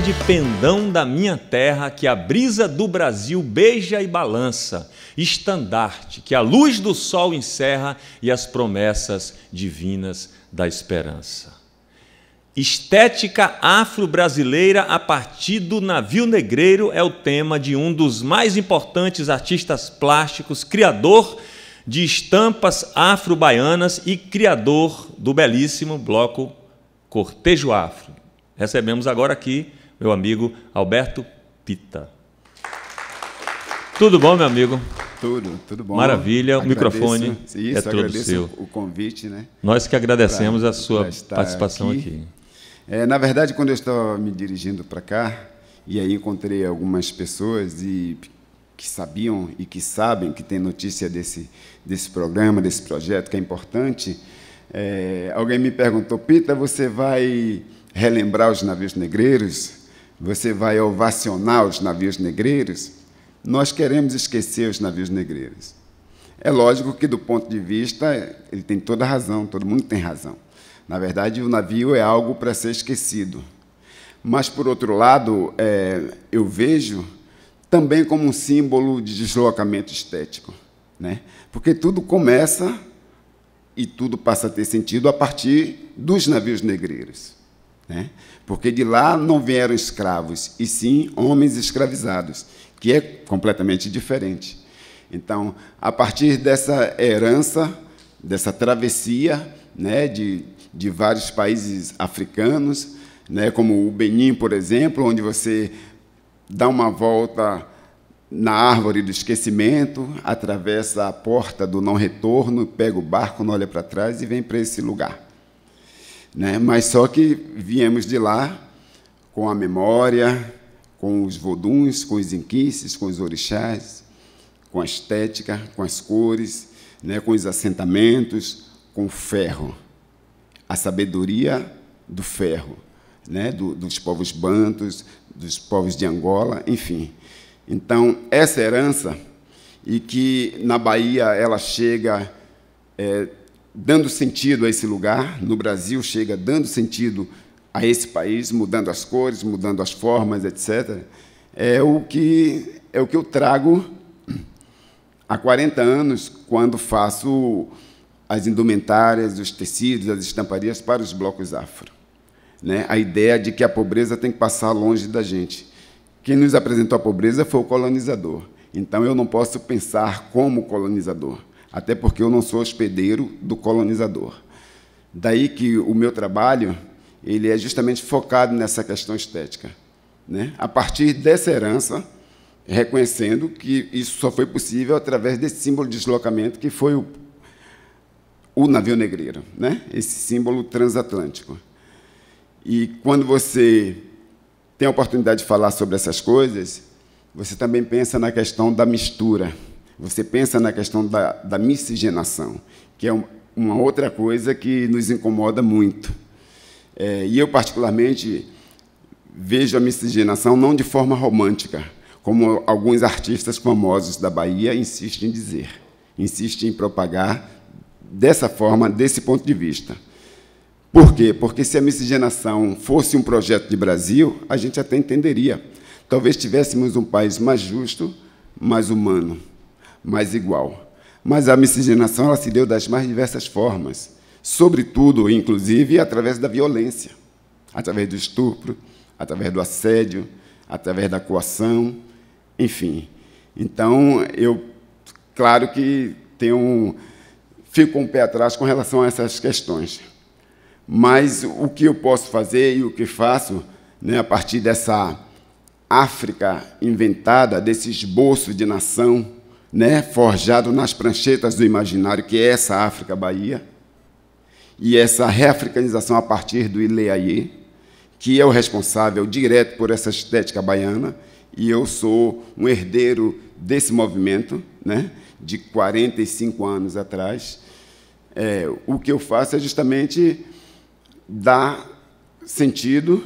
Verde pendão da minha terra, que a brisa do Brasil beija e balança, estandarte que a luz do sol encerra e as promessas divinas da esperança. Estética afro-brasileira a partir do navio negreiro é o tema de um dos mais importantes artistas plásticos, criador de estampas afro-baianas e criador do belíssimo bloco Cortejo Afro recebemos agora aqui meu amigo Alberto Pita. Tudo bom, meu amigo? Tudo, tudo bom. Maravilha, agradeço, o microfone isso, é todo seu. O convite, né? Nós que agradecemos pra, a sua participação aqui. aqui. É, na verdade, quando eu estava me dirigindo para cá, e aí encontrei algumas pessoas e que sabiam e que sabem que tem notícia desse, desse programa, desse projeto, que é importante. É, alguém me perguntou, Pita, você vai relembrar os navios negreiros? você vai ovacionar os navios negreiros, nós queremos esquecer os navios negreiros. É lógico que, do ponto de vista, ele tem toda a razão, todo mundo tem razão. Na verdade, o navio é algo para ser esquecido. Mas, por outro lado, é, eu vejo também como um símbolo de deslocamento estético. Né? Porque tudo começa e tudo passa a ter sentido a partir dos navios negreiros. Né? porque de lá não vieram escravos, e sim homens escravizados, que é completamente diferente. Então, a partir dessa herança, dessa travessia né, de, de vários países africanos, né, como o Benin, por exemplo, onde você dá uma volta na árvore do esquecimento, atravessa a porta do não retorno, pega o barco, não olha para trás e vem para esse lugar. Né? Mas só que viemos de lá com a memória, com os voduns, com os inquices, com os orixás, com a estética, com as cores, né? com os assentamentos, com o ferro. A sabedoria do ferro, né? Do, dos povos bantos, dos povos de Angola, enfim. Então, essa herança, e que na Bahia ela chega é, dando sentido a esse lugar, no Brasil chega dando sentido a esse país, mudando as cores, mudando as formas, etc. É o que é o que eu trago há 40 anos quando faço as indumentárias, os tecidos, as estamparias para os blocos afro. Né? A ideia de que a pobreza tem que passar longe da gente. Quem nos apresentou a pobreza foi o colonizador. Então eu não posso pensar como colonizador até porque eu não sou hospedeiro do colonizador. Daí que o meu trabalho ele é justamente focado nessa questão estética, né? A partir dessa herança, reconhecendo que isso só foi possível através desse símbolo de deslocamento que foi o, o navio negreiro, né? Esse símbolo transatlântico. E quando você tem a oportunidade de falar sobre essas coisas, você também pensa na questão da mistura você pensa na questão da, da miscigenação, que é uma outra coisa que nos incomoda muito. É, e eu, particularmente, vejo a miscigenação não de forma romântica, como alguns artistas famosos da Bahia insistem em dizer, insistem em propagar dessa forma, desse ponto de vista. Por quê? Porque se a miscigenação fosse um projeto de Brasil, a gente até entenderia. Talvez tivéssemos um país mais justo, mais humano mas igual. Mas a miscigenação ela se deu das mais diversas formas, sobretudo, inclusive, através da violência, através do estupro, através do assédio, através da coação, enfim. Então, eu, claro que tenho, fico com um pé atrás com relação a essas questões. Mas o que eu posso fazer e o que faço, né, a partir dessa África inventada, desse esboço de nação, né, forjado nas pranchetas do imaginário, que é essa África Bahia, e essa reafricanização a partir do Ileaie, que é o responsável direto por essa estética baiana, e eu sou um herdeiro desse movimento, né, de 45 anos atrás. É, o que eu faço é justamente dar sentido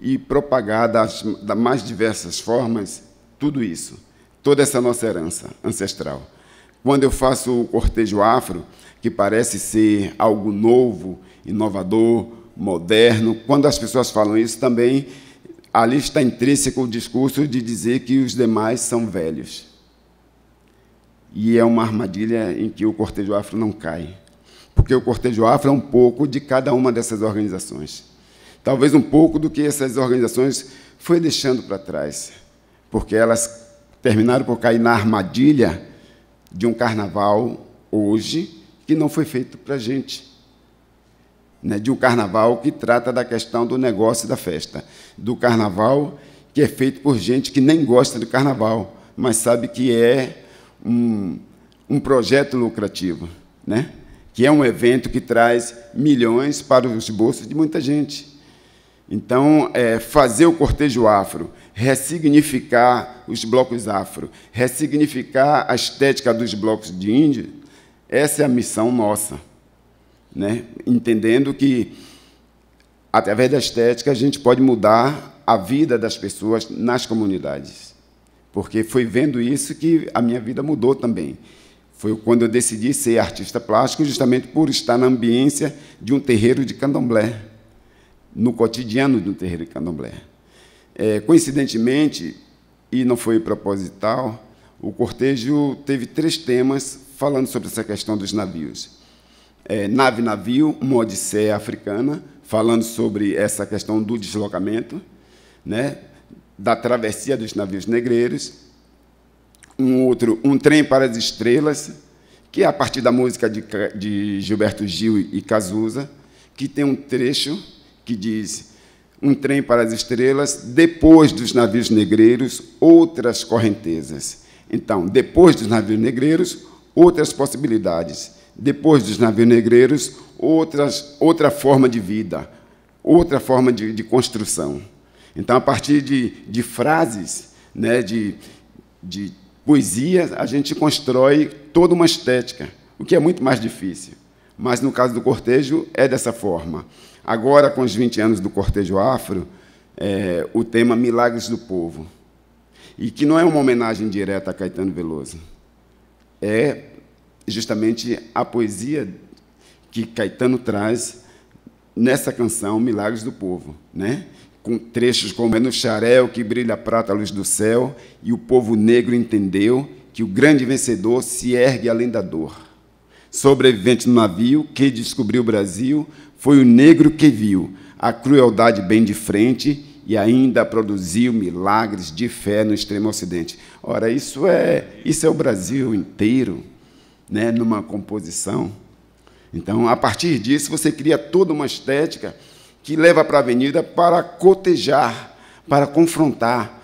e propagar das, das mais diversas formas tudo isso toda essa nossa herança ancestral. Quando eu faço o cortejo afro, que parece ser algo novo, inovador, moderno, quando as pessoas falam isso também, ali está intrínseco o discurso de dizer que os demais são velhos. E é uma armadilha em que o cortejo afro não cai. Porque o cortejo afro é um pouco de cada uma dessas organizações. Talvez um pouco do que essas organizações foi deixando para trás, porque elas terminaram por cair na armadilha de um carnaval hoje que não foi feito para a gente. Né? De um carnaval que trata da questão do negócio e da festa. Do carnaval que é feito por gente que nem gosta do carnaval, mas sabe que é um, um projeto lucrativo, né? que é um evento que traz milhões para os bolsos de muita gente. Então, é, fazer o cortejo afro ressignificar os blocos afro, ressignificar a estética dos blocos de índio, essa é a missão nossa. Né? Entendendo que, através da estética, a gente pode mudar a vida das pessoas nas comunidades. Porque foi vendo isso que a minha vida mudou também. Foi quando eu decidi ser artista plástico, justamente por estar na ambiência de um terreiro de candomblé, no cotidiano de um terreiro de candomblé. É, coincidentemente, e não foi proposital, o cortejo teve três temas falando sobre essa questão dos navios. É, nave Navio, uma odisseia africana, falando sobre essa questão do deslocamento, né, da travessia dos navios negreiros. Um outro, Um Trem para as Estrelas, que é a partir da música de, de Gilberto Gil e Cazuza, que tem um trecho que diz um trem para as estrelas, depois dos navios negreiros, outras correntezas. Então, depois dos navios negreiros, outras possibilidades. Depois dos navios negreiros, outras, outra forma de vida, outra forma de, de construção. Então, a partir de, de frases, né, de, de poesia, a gente constrói toda uma estética, o que é muito mais difícil. Mas no caso do cortejo, é dessa forma. Agora, com os 20 anos do Cortejo Afro, é, o tema Milagres do Povo. E que não é uma homenagem direta a Caetano Veloso. É justamente a poesia que Caetano traz nessa canção Milagres do Povo, né? com trechos como é no xarel que brilha a prata à luz do céu, e o povo negro entendeu que o grande vencedor se ergue além da dor. Sobrevivente no navio que descobriu o Brasil, foi o negro que viu a crueldade bem de frente e ainda produziu milagres de fé no extremo ocidente. Ora, isso é, isso é o Brasil inteiro, né, numa composição. Então, a partir disso, você cria toda uma estética que leva para a avenida para cotejar, para confrontar,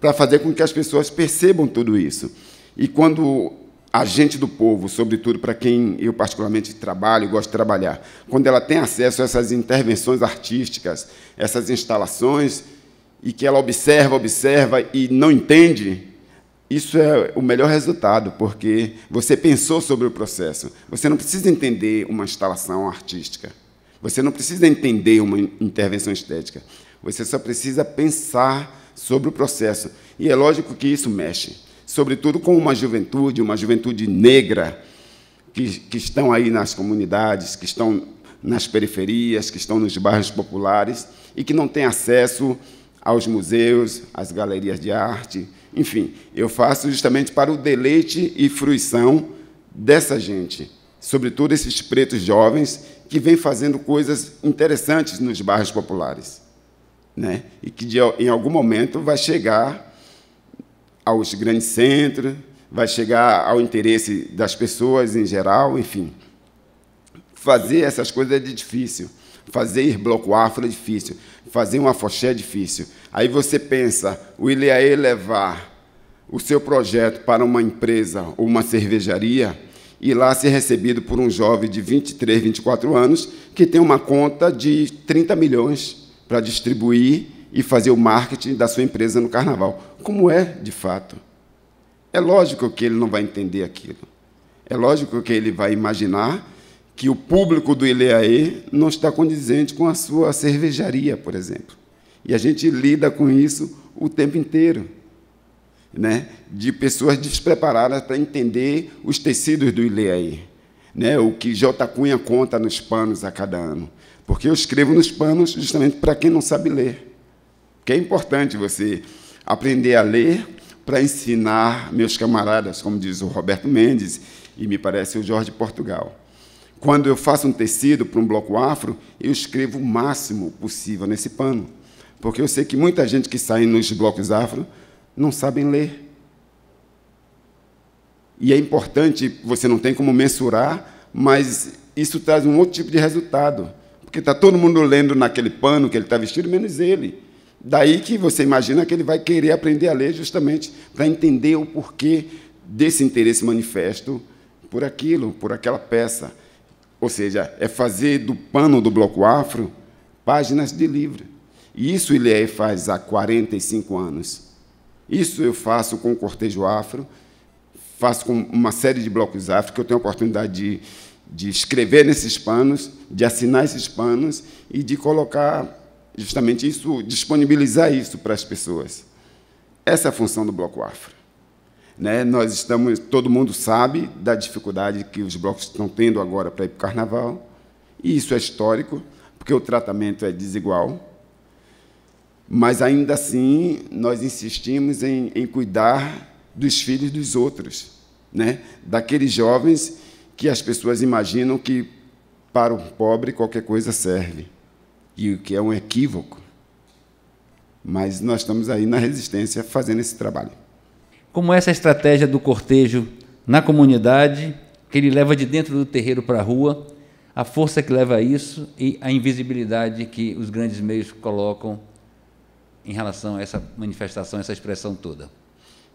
para fazer com que as pessoas percebam tudo isso. E quando agente do povo, sobretudo para quem eu particularmente trabalho e gosto de trabalhar, quando ela tem acesso a essas intervenções artísticas, essas instalações, e que ela observa, observa e não entende, isso é o melhor resultado, porque você pensou sobre o processo. Você não precisa entender uma instalação artística. Você não precisa entender uma intervenção estética. Você só precisa pensar sobre o processo. E é lógico que isso mexe sobretudo com uma juventude, uma juventude negra, que, que estão aí nas comunidades, que estão nas periferias, que estão nos bairros populares e que não têm acesso aos museus, às galerias de arte, enfim, eu faço justamente para o deleite e fruição dessa gente, sobretudo esses pretos jovens que vêm fazendo coisas interessantes nos bairros populares, né? E que de, em algum momento vai chegar aos grandes centros, vai chegar ao interesse das pessoas em geral, enfim. Fazer essas coisas é difícil. Fazer bloco afro é difícil. Fazer uma foché é difícil. Aí você pensa, o Ileaê levar o seu projeto para uma empresa ou uma cervejaria e lá ser recebido por um jovem de 23, 24 anos que tem uma conta de 30 milhões para distribuir e fazer o marketing da sua empresa no carnaval, como é de fato. É lógico que ele não vai entender aquilo. É lógico que ele vai imaginar que o público do Ileaê não está condizente com a sua cervejaria, por exemplo. E a gente lida com isso o tempo inteiro, né? de pessoas despreparadas para entender os tecidos do Ileaê, né? o que J. Cunha conta nos panos a cada ano. Porque eu escrevo nos panos justamente para quem não sabe ler. Porque é importante você aprender a ler para ensinar meus camaradas, como diz o Roberto Mendes e me parece o Jorge Portugal. Quando eu faço um tecido para um bloco afro, eu escrevo o máximo possível nesse pano, porque eu sei que muita gente que sai nos blocos afro não sabem ler. E é importante, você não tem como mensurar, mas isso traz um outro tipo de resultado, porque está todo mundo lendo naquele pano que ele está vestido, menos ele. Daí que você imagina que ele vai querer aprender a ler justamente para entender o porquê desse interesse manifesto por aquilo, por aquela peça. Ou seja, é fazer do pano do bloco afro páginas de livro. E isso Ilhéu faz há 45 anos. Isso eu faço com o Cortejo Afro, faço com uma série de blocos afro que eu tenho a oportunidade de, de escrever nesses panos, de assinar esses panos e de colocar justamente isso, disponibilizar isso para as pessoas. Essa é a função do Bloco Afro. Né? Nós estamos, todo mundo sabe da dificuldade que os blocos estão tendo agora para ir para o carnaval, e isso é histórico, porque o tratamento é desigual. Mas ainda assim, nós insistimos em, em cuidar dos filhos dos outros, né? daqueles jovens que as pessoas imaginam que para o pobre qualquer coisa serve e o que é um equívoco. Mas nós estamos aí na resistência fazendo esse trabalho. Como essa estratégia do cortejo na comunidade, que ele leva de dentro do terreiro para a rua, a força que leva a isso e a invisibilidade que os grandes meios colocam em relação a essa manifestação, essa expressão toda.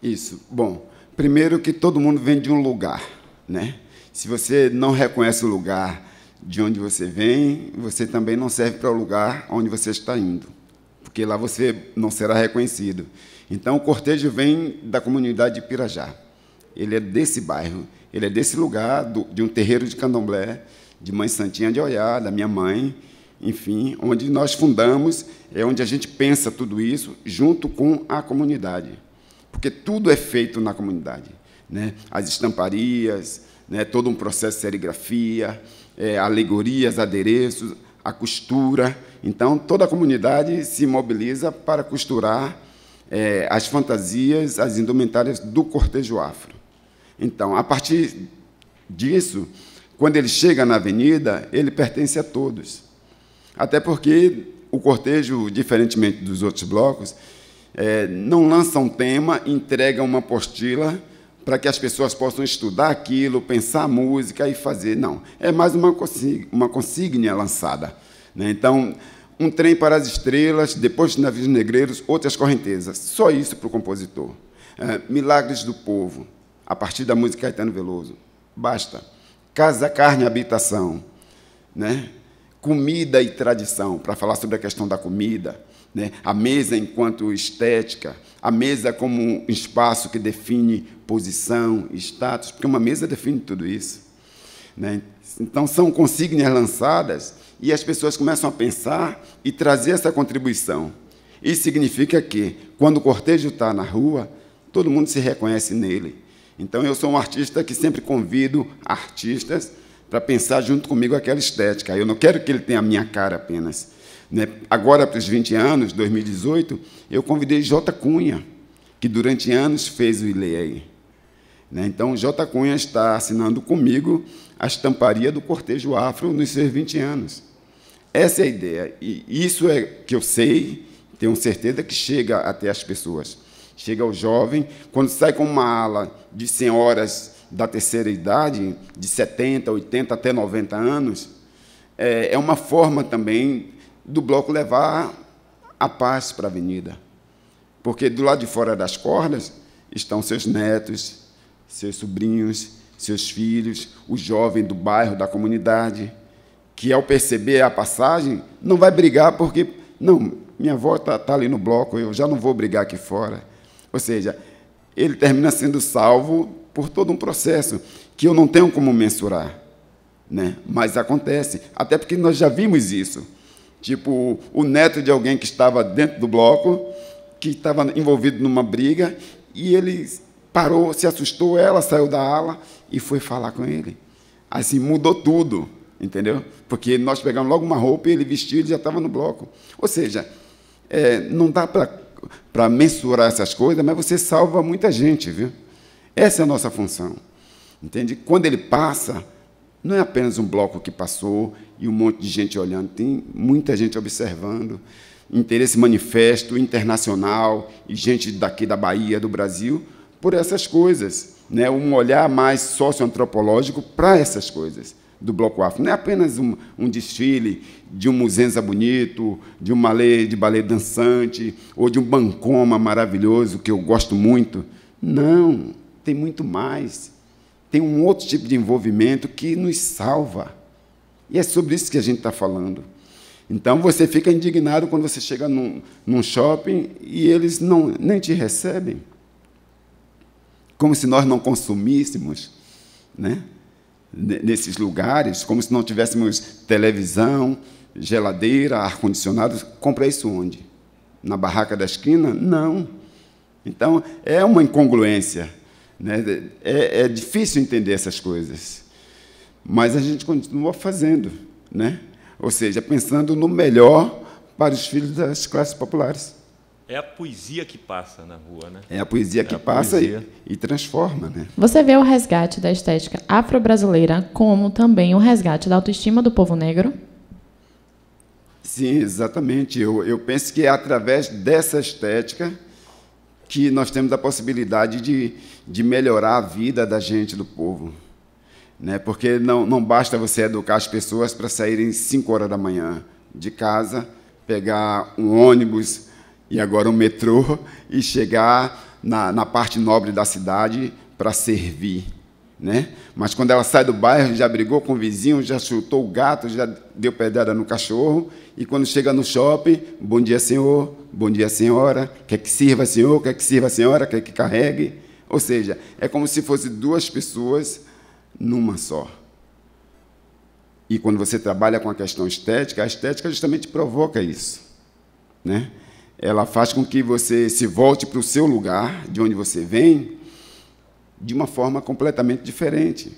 Isso. Bom, primeiro que todo mundo vem de um lugar, né? Se você não reconhece o lugar, de onde você vem, você também não serve para o lugar onde você está indo, porque lá você não será reconhecido. Então, o cortejo vem da comunidade de Pirajá. Ele é desse bairro, ele é desse lugar, do, de um terreiro de candomblé, de Mãe Santinha de Oiá, da minha mãe, enfim, onde nós fundamos, é onde a gente pensa tudo isso junto com a comunidade, porque tudo é feito na comunidade. Né? As estamparias, né? todo um processo de serigrafia, é, alegorias, adereços, a costura. Então, toda a comunidade se mobiliza para costurar é, as fantasias, as indumentárias do cortejo afro. Então, a partir disso, quando ele chega na avenida, ele pertence a todos. Até porque o cortejo, diferentemente dos outros blocos, é, não lança um tema, entrega uma apostila para que as pessoas possam estudar aquilo, pensar música e fazer. Não, é mais uma consigna, uma consignia lançada. Né? Então, um trem para as estrelas, depois navios negreiros, outras correntezas. Só isso para o compositor. É, Milagres do povo, a partir da música Caetano Veloso. Basta. Casa, carne, habitação. Né? Comida e tradição, para falar sobre a questão da comida né? a mesa enquanto estética, a mesa como um espaço que define posição, status, porque uma mesa define tudo isso. Né? Então, são consignas lançadas e as pessoas começam a pensar e trazer essa contribuição. Isso significa que, quando o cortejo está na rua, todo mundo se reconhece nele. Então, eu sou um artista que sempre convido artistas para pensar junto comigo aquela estética. Eu não quero que ele tenha a minha cara apenas. Né? Agora, para os 20 anos, 2018, eu convidei J. Cunha, que durante anos fez o ILEI. Né? Então, J. Cunha está assinando comigo a estamparia do Cortejo Afro nos seus 20 anos. Essa é a ideia. E isso é que eu sei, tenho certeza que chega até as pessoas. Chega ao jovem, quando sai com uma ala de senhoras da terceira idade, de 70, 80 até 90 anos, é, é uma forma também do bloco levar a paz para a avenida. Porque do lado de fora das cordas estão seus netos, seus sobrinhos, seus filhos, o jovem do bairro, da comunidade, que ao perceber a passagem não vai brigar porque, não, minha avó está tá ali no bloco, eu já não vou brigar aqui fora. Ou seja, ele termina sendo salvo por todo um processo que eu não tenho como mensurar. Né? Mas acontece, até porque nós já vimos isso. Tipo, o neto de alguém que estava dentro do bloco, que estava envolvido numa briga, e ele parou, se assustou, ela saiu da ala e foi falar com ele. Assim, mudou tudo, entendeu? Porque nós pegamos logo uma roupa e ele vestiu e já estava no bloco. Ou seja, é, não dá para mensurar essas coisas, mas você salva muita gente, viu? Essa é a nossa função. Entende? Quando ele passa, não é apenas um bloco que passou e um monte de gente olhando, tem muita gente observando, interesse manifesto internacional e gente daqui da Bahia, do Brasil, por essas coisas, né? Um olhar mais socioantropológico para essas coisas do Bloco Afro. Não é apenas um, um desfile de um muzenza bonito, de um malê de balé dançante, ou de um bancoma maravilhoso que eu gosto muito. Não, tem muito mais tem um outro tipo de envolvimento que nos salva. E é sobre isso que a gente está falando. Então você fica indignado quando você chega num, num shopping e eles não, nem te recebem. Como se nós não consumíssemos né? nesses lugares, como se não tivéssemos televisão, geladeira, ar-condicionado. Compra isso onde? Na barraca da esquina? Não. Então é uma incongruência. Né? É, é difícil entender essas coisas, mas a gente continua fazendo, né? ou seja, pensando no melhor para os filhos das classes populares. É a poesia que passa na rua, né? É a poesia é que a passa poesia. E, e, transforma, né? Você vê o resgate da estética afro-brasileira como também o resgate da autoestima do povo negro? Sim, exatamente. Eu, eu penso que é através dessa estética que nós temos a possibilidade de, de melhorar a vida da gente, do povo. Né? Porque não, não basta você educar as pessoas para saírem 5 horas da manhã de casa, pegar um ônibus e agora um metrô e chegar na, na parte nobre da cidade para servir. Né? Mas quando ela sai do bairro, já brigou com o vizinho, já chutou o gato, já deu pedrada no cachorro. E quando chega no shopping, bom dia, senhor, bom dia, senhora, quer que sirva, senhor, quer que sirva, senhora, quer que carregue. Ou seja, é como se fosse duas pessoas numa só. E quando você trabalha com a questão estética, a estética justamente provoca isso. Né? Ela faz com que você se volte para o seu lugar, de onde você vem, de uma forma completamente diferente.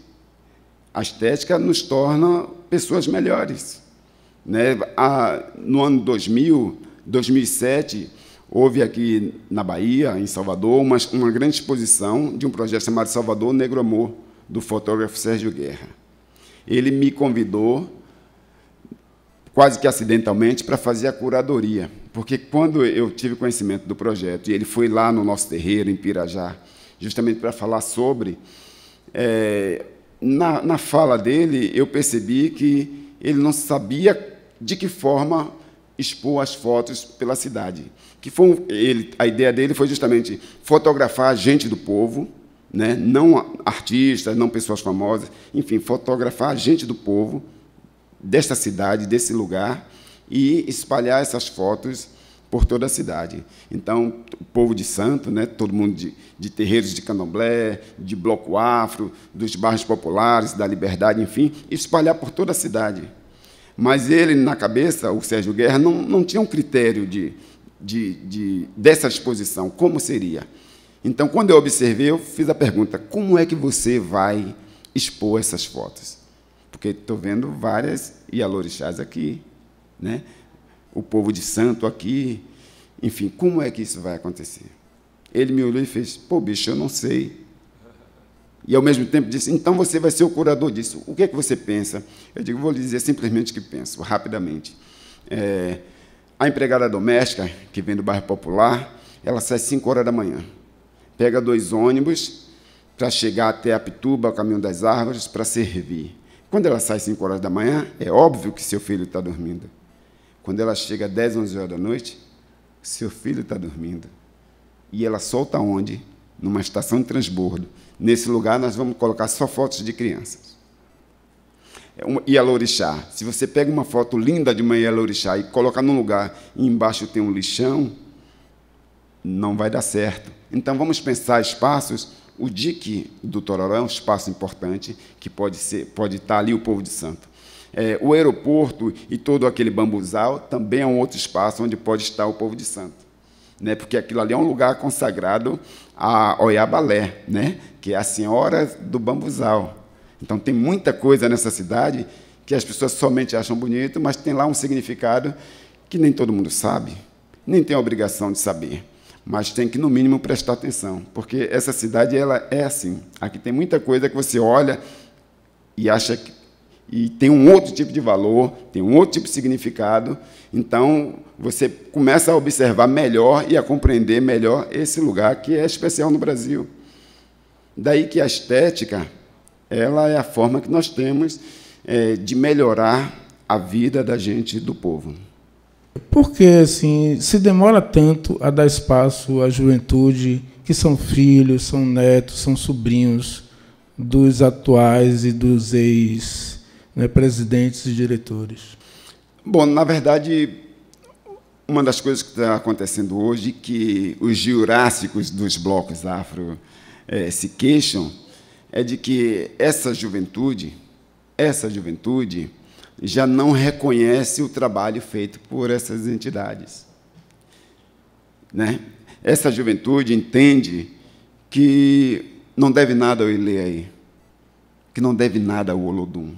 A estética nos torna pessoas melhores. Né? A, no ano 2000, 2007, houve aqui na Bahia, em Salvador, uma, uma grande exposição de um projeto chamado Salvador Negro Amor, do fotógrafo Sérgio Guerra. Ele me convidou, quase que acidentalmente, para fazer a curadoria, porque quando eu tive conhecimento do projeto, e ele foi lá no nosso terreiro, em Pirajá, justamente para falar sobre. É, na, na fala dele, eu percebi que ele não sabia de que forma expor as fotos pela cidade. Que foi um, ele, a ideia dele foi justamente fotografar gente do povo, né? não artistas, não pessoas famosas, enfim, fotografar gente do povo desta cidade, desse lugar e espalhar essas fotos por toda a cidade. Então, o povo de santo, né, todo mundo de, de terreiros de candomblé, de bloco afro, dos bairros populares, da liberdade, enfim, espalhar por toda a cidade. Mas ele, na cabeça, o Sérgio Guerra, não, não tinha um critério de, de, de, dessa exposição, como seria. Então, quando eu observei, eu fiz a pergunta, como é que você vai expor essas fotos? Porque estou vendo várias Yalorixás aqui, né? o povo de santo aqui. Enfim, como é que isso vai acontecer? Ele me olhou e fez: Pô, bicho, eu não sei. E ao mesmo tempo disse: Então você vai ser o curador disso. O que é que você pensa? Eu digo: Vou lhe dizer simplesmente o que penso, rapidamente. É, a empregada doméstica, que vem do bairro popular, ela sai às 5 horas da manhã, pega dois ônibus para chegar até a Pituba, caminho das árvores, para servir. Quando ela sai às 5 horas da manhã, é óbvio que seu filho está dormindo. Quando ela chega às 10, 11 horas da noite, seu filho está dormindo. E ela solta onde? Numa estação de transbordo. Nesse lugar, nós vamos colocar só fotos de crianças. É e a Lorixá. Se você pega uma foto linda de uma Yalorixá e colocar num lugar e embaixo tem um lixão, não vai dar certo. Então vamos pensar espaços. O Dique do Tororó é um espaço importante que pode, ser, pode estar ali o povo de santo é, o aeroporto e todo aquele bambuzal também é um outro espaço onde pode estar o povo de santo. Né? Porque aquilo ali é um lugar consagrado a Oiabalé, né? que é a senhora do bambuzal. Então tem muita coisa nessa cidade que as pessoas somente acham bonito, mas tem lá um significado que nem todo mundo sabe, nem tem a obrigação de saber, mas tem que no mínimo prestar atenção, porque essa cidade ela é assim. Aqui tem muita coisa que você olha e acha que e tem um outro tipo de valor, tem um outro tipo de significado. Então, você começa a observar melhor e a compreender melhor esse lugar que é especial no Brasil. Daí que a estética, ela é a forma que nós temos é, de melhorar a vida da gente do povo. Porque assim, se demora tanto a dar espaço à juventude, que são filhos, são netos, são sobrinhos dos atuais e dos ex né, presidentes e diretores? Bom, na verdade, uma das coisas que está acontecendo hoje é que os jurássicos dos blocos afro é, se queixam é de que essa juventude, essa juventude já não reconhece o trabalho feito por essas entidades. Né? Essa juventude entende que não deve nada ao aí, que não deve nada ao Olodum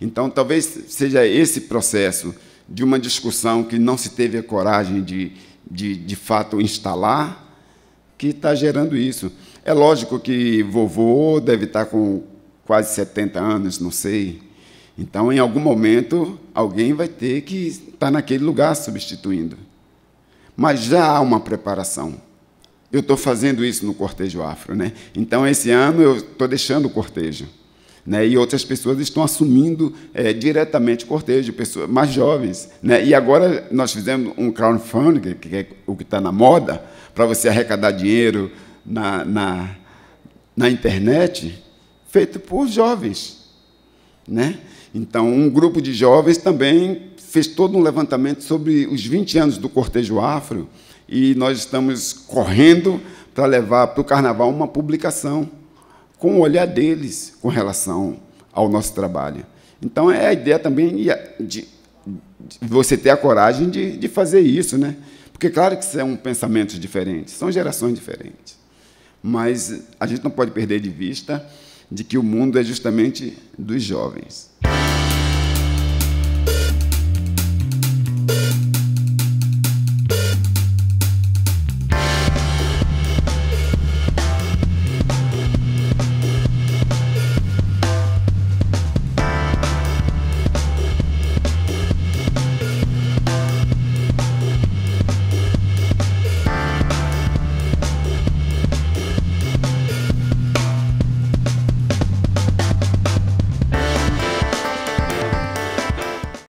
então, talvez seja esse processo de uma discussão que não se teve a coragem de, de, de fato, instalar, que está gerando isso. É lógico que vovô deve estar tá com quase 70 anos, não sei. Então, em algum momento, alguém vai ter que estar tá naquele lugar substituindo. Mas já há uma preparação. Eu estou fazendo isso no cortejo afro, né? Então, esse ano eu estou deixando o cortejo né? e outras pessoas estão assumindo é, diretamente o cortejo, pessoas mais jovens. Né? E agora nós fizemos um crowdfunding, que é o que está na moda, para você arrecadar dinheiro na, na, na internet, feito por jovens. Né? Então, um grupo de jovens também fez todo um levantamento sobre os 20 anos do cortejo afro e nós estamos correndo para levar para o carnaval uma publicação com o olhar deles com relação ao nosso trabalho. Então, é a ideia também de, você ter a coragem de, de fazer isso, né? Porque, claro que são pensamentos diferentes, são gerações diferentes. Mas a gente não pode perder de vista de que o mundo é justamente dos jovens.